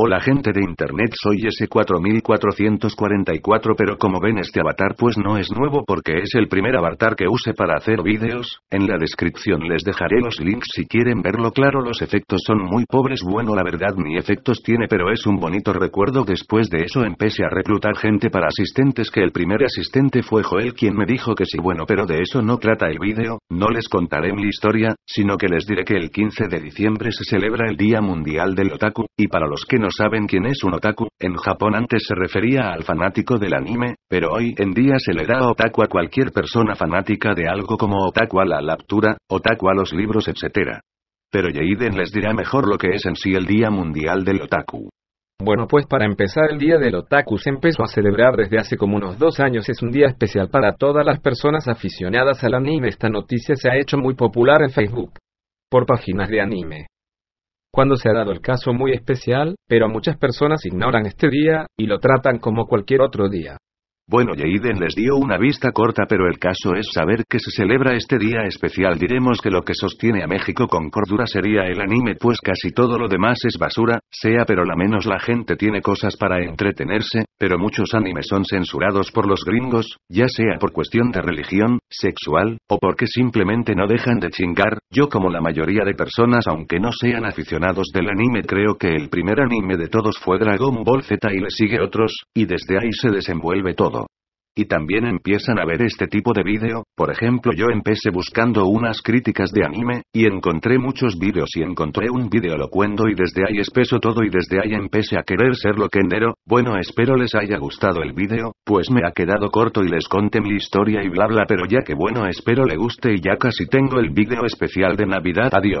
Hola gente de internet soy S4444 pero como ven este avatar pues no es nuevo porque es el primer avatar que use para hacer vídeos, en la descripción les dejaré los links si quieren verlo claro los efectos son muy pobres bueno la verdad ni efectos tiene pero es un bonito recuerdo después de eso empecé a reclutar gente para asistentes que el primer asistente fue Joel quien me dijo que sí bueno pero de eso no trata el vídeo, no les contaré mi historia, sino que les diré que el 15 de diciembre se celebra el Día Mundial del Otaku, y para los que no saben quién es un otaku, en Japón antes se refería al fanático del anime, pero hoy en día se le da otaku a cualquier persona fanática de algo como otaku a la lectura, otaku a los libros, etc. Pero Yeiden les dirá mejor lo que es en sí el Día Mundial del Otaku. Bueno pues para empezar el día del otaku se empezó a celebrar desde hace como unos dos años es un día especial para todas las personas aficionadas al anime esta noticia se ha hecho muy popular en Facebook por páginas de anime cuando se ha dado el caso muy especial, pero muchas personas ignoran este día, y lo tratan como cualquier otro día. Bueno Yeiden les dio una vista corta pero el caso es saber que se celebra este día especial diremos que lo que sostiene a México con cordura sería el anime pues casi todo lo demás es basura, sea pero la menos la gente tiene cosas para entretenerse, pero muchos animes son censurados por los gringos, ya sea por cuestión de religión, sexual, o porque simplemente no dejan de chingar, yo como la mayoría de personas aunque no sean aficionados del anime creo que el primer anime de todos fue Dragon Ball Z y le sigue otros, y desde ahí se desenvuelve todo. Y también empiezan a ver este tipo de vídeo, por ejemplo yo empecé buscando unas críticas de anime, y encontré muchos vídeos y encontré un vídeo locuendo y desde ahí espeso todo y desde ahí empecé a querer ser lo que enero, bueno espero les haya gustado el vídeo, pues me ha quedado corto y les conté mi historia y bla bla pero ya que bueno espero le guste y ya casi tengo el vídeo especial de navidad adiós.